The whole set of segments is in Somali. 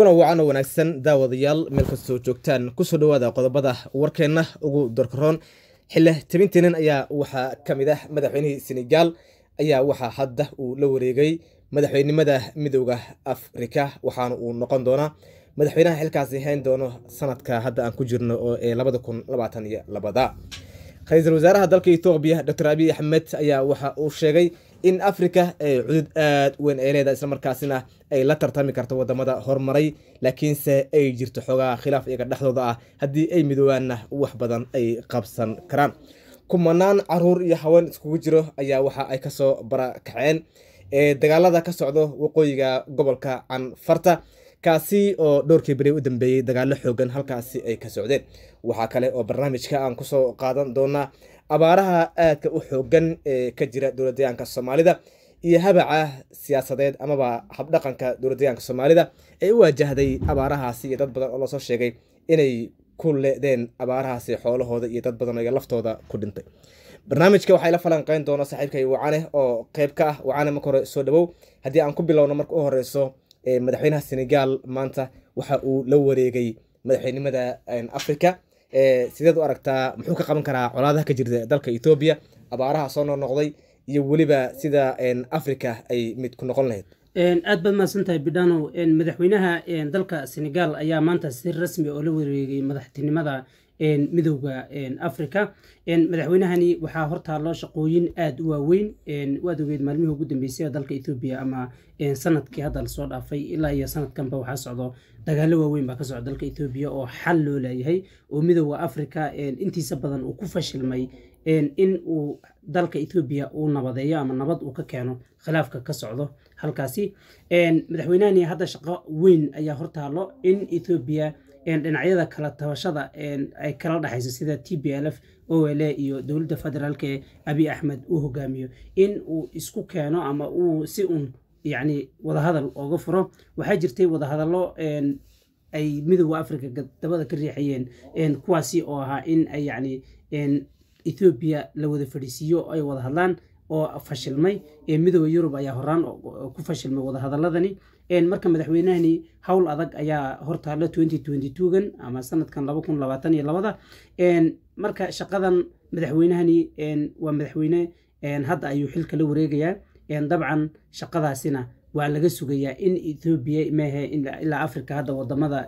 kuna wacan oo wanaagsan daawadayaal meel kastoo joogtaan kusoo dhawaada qodobada warkeenna ugu dorkaroon xile tabinteenan ayaa waxaa ka mid ah madaxweynihii senegal ayaa waxaa hadda uu la wareegay madaxweynimada midooda afrika waxaana uu noqon doonaa madaxweynaha xilkaasi hayn doono sanadka hadda aan ku jirno oo ee labada kun labaatan iyo labada ra-iisul wasaaraha dalka ethoobiya doctor abiy axmed ayaa waxa uu sheegay in africa ay eh, cudud aada weyn ay leedahay islamarkaasina ay la tartami karto wadamada horumaray laakiinse ay jirto xoogaha khilaaf iyaga dhexdooda ah haddii ay midoobaanna wax badan ay qabsan karaan kumanaan caruur iyo haween iskugu jiro ayaa waxa ay kasoo barakaceen dagaalada ka socdo waqooyiga gobolka canfarta kaasi oo dhowrkii beri u dambeeyey dagaalo xoogan halkaasi ay ka socdeen waxaa kale oo barnaamijka aan kusoo qaadan doonaa abaaraha aadka u xoogan ee ka jira dowla deegaanka soomaalida iyo habaca siyaasadeed amaba habdhaqanka dowla deegaanka soomaalida ay u waajahday abaarahaasi iyo dad badan oo loosoo sheegay inay ku leedeen abaarahaasi xoolahooda iyo dad badan oo laftooda ku dhintay barnaamijka waxaa ila falanqeyn doona saaxiibkay wacane oo qeyb ka ah wacane marka hore soo dhawow haddii aan ku bilowno marka u horeyso madaxweynaha senegal maanta waxa uu la wareegay madaxweynimada africa sideed u aragtaa muxuu ka qaban karaa colaadaha ka jirta dalka etoobiya abaaraha soo noqnoqday iyo weliba sida africa ay mid ku noqon lahayd aad baad mahadsantahay bidhano madaxweynaha dalka senegal ayaa maanta si rasmi oo ah la wareegay madaxtinimada midowda africa madaxweynahani waxaa hortaalloo shaqooyin aad u waaweyn waad ogeed maalmihii ugu dambeysay ee dalka ethoobiya ama sanadkii hadda lasoo dhaafay ilaa iyo sanadkanba waxaa socdo dagaalo waaweyn baa ka socda dalka ethoobiya oo xal loo laayahay oo midowda africa intiisa badan uu ku fashilmay in uu dalka ethoobiya uu nabadeeyo ama nabad uu ka keeno khilaafka ka socdo halkaasi madaxweynahani hadda shaqo weyn ayaa hortaalo in ethoobiya dhinacyada kala tabashada ay kala dhexayso sida t b l f ole iyo dowladda federaalk ee abi axmed uu hogaamiyo in uu isku keeno ama uu si uun yacni wadahadal ooga furo waxaa jirtay wadahadallo ay midooda africa dabada ka riixayeen kuwaasi oo ahaa in ay yacni ethoobiya la wada fadhiisiiyo ay wada hadlaan oo fashilmay midooda yurub ayaa horaan ku fashilmay wadahadaladani marka madaxweynahani howl adag ayaa hortaalla gan ama sanadkan da marka shaqadan madaxweynahani waa madaxweyne hadda ayuu xilka la wareegayaa dabcan shaqadaasina waa laga sugayaa in ethoobiya mehe ilaa africa hadda wadamada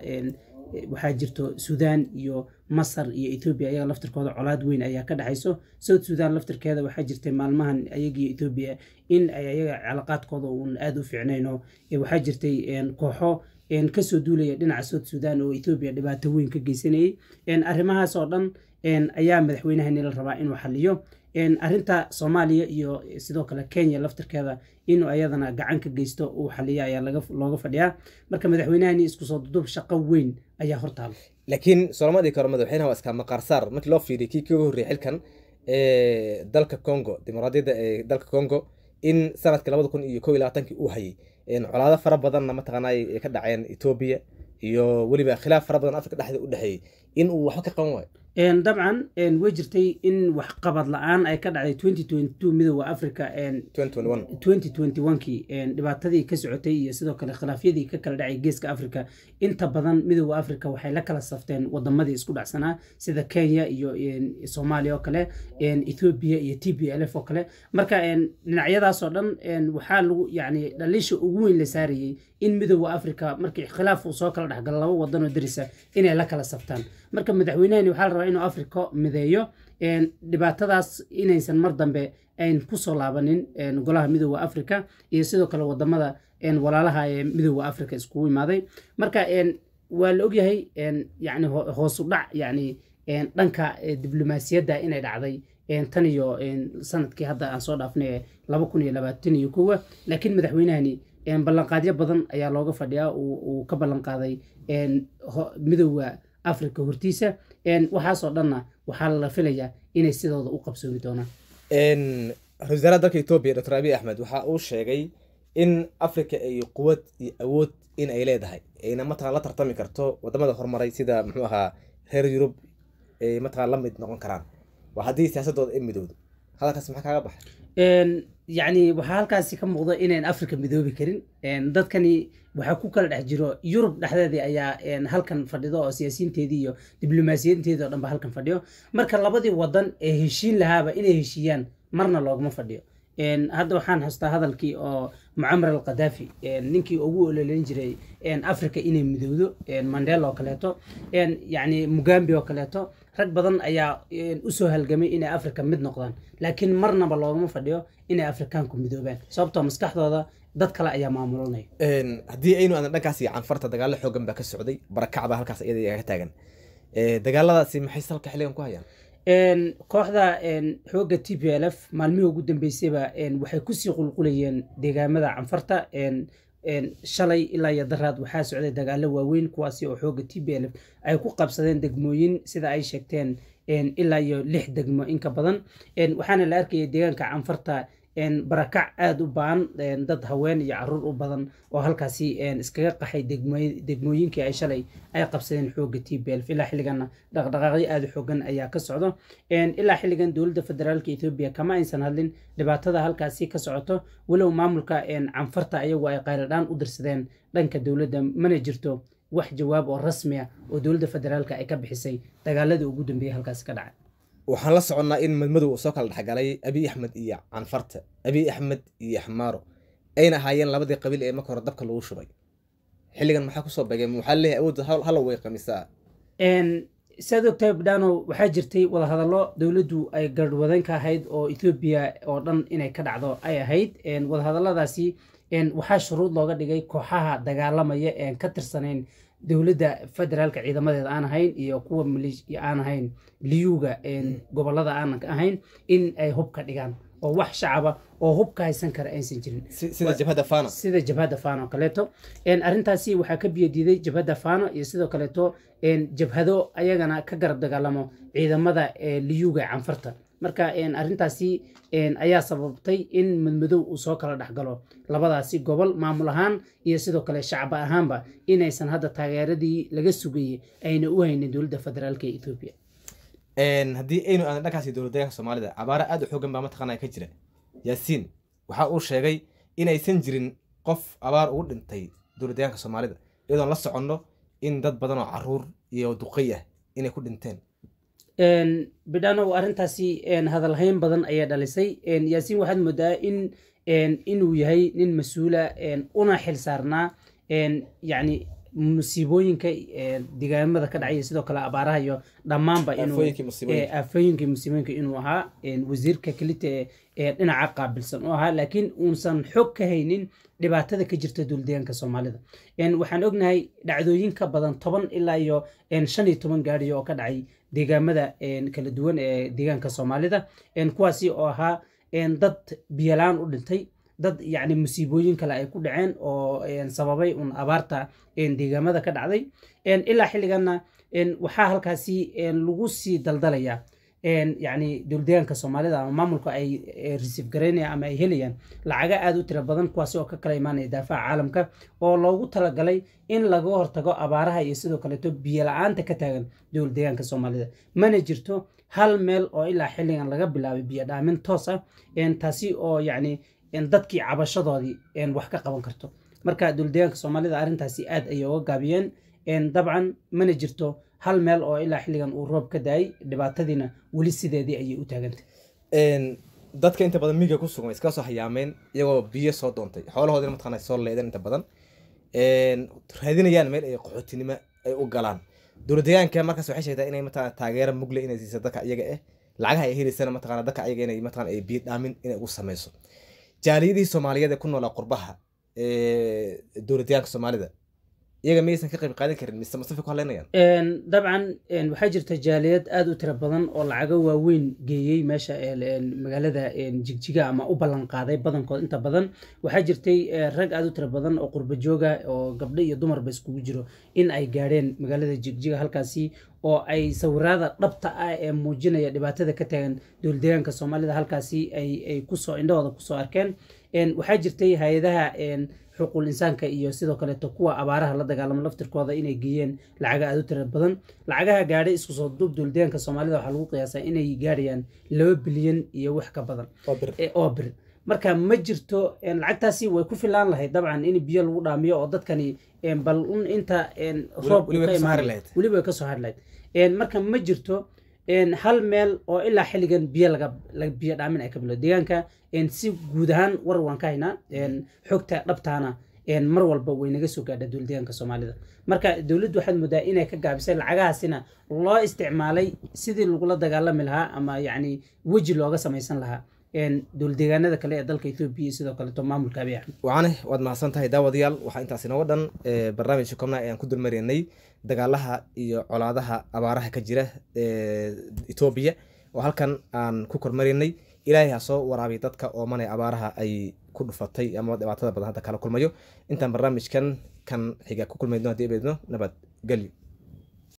waxaa jirto suudan iyo masar iyo etoobiya ayaga laftirkooda colaad weyn ayaa ka dhexayso south suudan laftirkeeda waxaa jirtay maalmahan ayagiiyo etoobiya in ay ayaga calaqaadkooda uun aada u fiicnayno waxaa jirtay kooxo kasoo duulaya dhinaca south suudan oo etoobiya dhibaato weyn ka geysanayay arrimahaasoo dhan ayaa madaxweynahani la rabaa inuu xaliyo arrinta soomaaliya iyo eh, sidoo kale kenya laftirkeeda inuu ayadana gacan ka geysto uu xaliya ayaa looga fadhiyaa marka madaxweynahani isku soo dudub shaqo weyn ayaa hortaala laakiin soomadii kore madaxweynaha waa iska maqaarsaar markii loo fiiriya kii kaga horreeyay xilkan ee eh, dalka congo dimuqraadiyadda ee eh, dalka congo in sanadka labada kun iyo kow iyo uu hayay colaado fara badanna mataqaanaa ka dhaceen etoobiya iyo weliba khilaaf fara badan afrika dhexdeeda u dhexeeyey inuu uu waxba ka qaban waayo dabcan way jirtay in waxqabad la-aan ay ka dhacday midooda africa kii dhibaatadii ka socotay iyo sidoo kale khilaafyadii ka kala dhacay geeska africa inta badan midooda africa waxay la kala safteen wadamadii isku dhacsanaa sida kenya iyo somaaliya oo kale ethoobiya iyo t b lf f oo kale marka dhinacyadaasoo dhan waxaa lagu yani dhaliisha ugu weyn la saarayey in midooda africa markii khilaaf uu soo kala dhexgalo laba wadanoo darisa inay la kala saftaan marka madaxweyneheni waxaa la rabaa inuu africa mideeyo dhibaatadaas inaysan mar dambe ayn kusoo laabanin golaha midowda africa iyo sidoo kale wadamada walaalaha ee midooda africa iskugu imaaday marka waa la ogyahay yani hoosu dhac yani dhanka diblomaasiyadda inay dhacday tan iyo sanadkii hadda aan soo dhaafnay laba kun iyo labaatan iyo kowa laakiin madaxweynahani ballanqaadyo badan ayaa looga fadhiyaa uu ka ballanqaaday midooda africa hortiisa waxaasoo dhanna waxaa la filayaa inay sidooda u qabsoomi doonaan ra-isul dalka etoobiya doctor abiy axmed waxa uu sheegay in africa ay quwad iyo awood in ay leedahay ayna mataqan la tartami karto wadamada horumaray sida muxuu ahaa reer yurub ay mataqan la mid noqon karaan waa haddii siyaasadooda ay midowdo hadalkaas maxaa kaaga baxay yacni waxaa halkaasi ka muuqda inayn africa midoobi karin dadkani waxaa ku kala dhex jiro yurub dhexdeedii ayaa halkan fadhido oo siyaasiyiinteedii iyo diblomaasiyiinteedii o dhanba halkan fadhiyo marka labadii waddan ee heshiin lahaaba inay heshiiyaan marna loogama fadhiyo hadda waxaan hastaa hadalkii oo mucamar al ninkii ugu ololeyn jiray africa inay midowdo mandel oo kaleeto yani mugambi oo kaleeto rag badan ayaa eh, usoo halgamay inay africa mid noqdaan laakiin marnaba loogama fadhiyo inay afrikaanku midoobaan sababtoo maskaxdooda dad kale ayaa maamulanaya haddii aynu aadan dhankaasi canfarta dagaalo xoogan baa ka socday barakacba halkaas iyada iyaga taagan eh, dagaaladaasi maxay salka xilligan ku hayaan kooxda xooga t p l f maalmihii ugu dambeysayba waxay kusii qulqulayeen deegaamada canfarta shalay ilaa iyo daraad waxaa socday dagaalo waaweyn kuwaasi oo xooga t b l f ay ku qabsadeen degmooyin sida ay sheegteen ilaa iyo lix degmo inka badan waxaana la arkayay deegaanka canfarta barakac aad u baan dad haween iyo caruur u badan oo halkaasi iskaga qaxay degmooyinkii ay shalay ay qabsadeen xoogga t ilaa xilliganna dhaqdhaqaaqyo aad u xoogan ayaa ka socdo ilaa xilligan dowladda federaalka ethoobiya kama aysan hadlin dhibaatada halkaasi ka socoto walow maamulka canfarta ayagu ay qayladhaan u dirsadeen dhanka dowladda mana jirto wax jawaab oo rasmi ah oo dowladda federaalka ay ka bixisay dagaalada ugu dambeeyey halkaasi ka dhacay waxaan la soconnaa in madmadow soo kala dhexgalay abiy axmed iyo canfarta abiy axmed iyo xmaaro ayna ahaayeen labadii qabiil ee marka hore dabka lagu shubay xilligan maxaa kusoo begay waxaa leeyahay awoodda halow way qamisaa saad og tahay waxaa jirtay wadahadallo dowladdu ay garwadeen ka ahayd oo ethoobiya oo dhan inay ka dhacdo ay ahayd wadahadalladaasi waxaa shuruud looga dhigay kooxaha dagaalamaya een ka tirsanayn dowladda federaalka ciidamadeeda aan ahayn iyo kuwa aan ahayn liyuga mm. gobolada aan ahayn in ay hub ka dhigaan oo wax shacaba oo hub ka haysan kara aysan jirin sida jabhadda fano kaleeto arintaasi waxaa ka biyadiiday jabhada fano iyo sidoo kaleeto jabhado ayagana ka garab dagaalamo ciidamada liyuga canfarta marka arintaasi ayaa sababtay in madmadow uu soo kala dhexgalo labadaasi gobol maamul ahaan iyo sidoo kale shacba ahaanba inaysan hadda taageeradii laga sugayey ayna u haynin dowladda federaalk ee ethoobiya haddii aynu aadan dhankaasi dowladdaganka soomaalida abaara aad u xoogan baa mataqaanaa ka jira yaasiin waxa uu sheegay inaysan jirin qof abaar ugu dhintay dowladdaganka soomaalida iyadoon la soconno in dad badan oo caruur iyo duqay ah inay ku dhinteen bidhano arintaasi hadalhayn badan ayaa dhalisay yaasiin waxaad moodaa in inuu yahay nin mas-uula una xil saarnaa yani musiibooyinka degaamada ka dhacaya sidoo kale abaaraha iyo dhammaanba aafooyinkii musiibooyinka inuu ahaa wasiirka kelita ee dhinaca qaabilsan u ahaa laakiin uusan xog ka haynin dhibaatada ka jirta duuldeegaanka soomaalida waxaan ognahay dhacdooyinka badan toban ilaa iyo shan iyo toban gaadhiyo oo ka dhacay deegaamada kala duwan ee deegaanka soomaalida kuwaasi oo ahaa dad biyalaan u dhintay dad yani musiibooyin kale ay ku dhaceen oo sababay un abaarta deegaamada ka dhacday ilaa xilliganna waxaa halkaasi lagu sii daldalayaa yani dowladaanka soomaalida ama maamulka ay resiif garaynayaan ama ay helayaan lacaga aada u tira badan kuwaasi oo ka kala imaanaya daafaca caalamka oo loogu talagalay in laga hortago abaaraha iyo sidoo kaleeto biyo la-aanta ka taagan dowladaanka soomaalida mana jirto hal meel oo ilaa xilligan laga bilaabay biyo dhaamin toos ah taasi oo yacni dadkii cabashadoodii wax ka qaban karto marka dowladaanka soomaalida arrintaasi aad ayay uga gaabiyeen dabcan mana jirto hal meel oo ilaa xilligan uu roob ka daayay dhibaatadiina weli sideedii ayay u taagantay dadka inta badan miiga ku sugan way soo hayaameen iyagoo biyo soo doontay xoolahoodina mataqaana soo leedeen inta badan raadinayaan meel ay qaxootinimo ay u galaan dowlad deegaanka markaas waxay sheegtaa inay mataqana taageero mugle inay siisa dadka iyaga eh lacagaha ay helaysana mataqana dadka iyaga inay mataqana ay biyo dhaamin inay ugu sameyso jaaliyadii soomaaliyeed ee ku noolaa qurbaha dowlad deegaanka soomaalida iyaga miyaysan ka qayb qaadan karin mise masafay ku haleynayaan dabcan waxaa jirta jaaliyad aada u tira badan oo lacago waaweyn geeyey meesha magaalada jigjiga ama u ballanqaaday badankood inta badan waxaa jirtay rag aada u tira badan oo qurba jooga oo gabdho iyo dumarba iskugu jiro in ay gaadheen magaalada jigjiga halkaasi oo ay sawiraada dhabta ah ee muujinaya dhibaatada ka taagan dowladeegaanka soomaalida halkaasi ay kusoo indhahooda kusoo arkeen waxaa jirtay hay-adaha xuquul insaanka iyo sidoo kaleeto kuwa abaaraha la dagaalamo laftirkooda inay geeyeen lacaga aad u tira badan lacagaha gaadhay isku soo duubduul deegaanka soomaalida waxaa lagu qiyaasaa inay gaadhayaan laba bilyan iyo wax ka badan oo bir marka ma jirto lacagtaasi way ku filaan lahayd dabcan in biyo lagu dhaamiyo oo dadkani bal un inta roob weliba way kasoo hari lahayd marka ma jirto hal meel oo ilaa xilligan biyo biyo dhaamin ay ka bilo deegaanka si guud ahaan war waan ka haynaa xogta dhabtaana mar walba waynaga soo gaadha dowla deegaanka soomaalida marka dowladdu waxaad moodaa inay ka gaabisay lacagahaasina loo isticmaalay sidii lagula dagaalami lahaa ama yani weji looga samaysan lahaa duuldeegaanada kale ee dalka ethoobiya sidoo kaleeto maamulka abiy axmed wacane waad mahadsan tahay daawadayaal waxaa intaasi naga barnaamijka kobna ayaan ku dulmaraynay dagaalaha iyo colaadaha abaaraha ka jira etoobiya oo halkan aan ku kormaraynay ilaahay hasoo soo waraabiy dadka oomanee abaaraha ay ku dhufatay ama dhibaatada badan hadda kala kulmayo intaan barnaamijkan kan xiga ku kulmayno haddii ebeedno nabad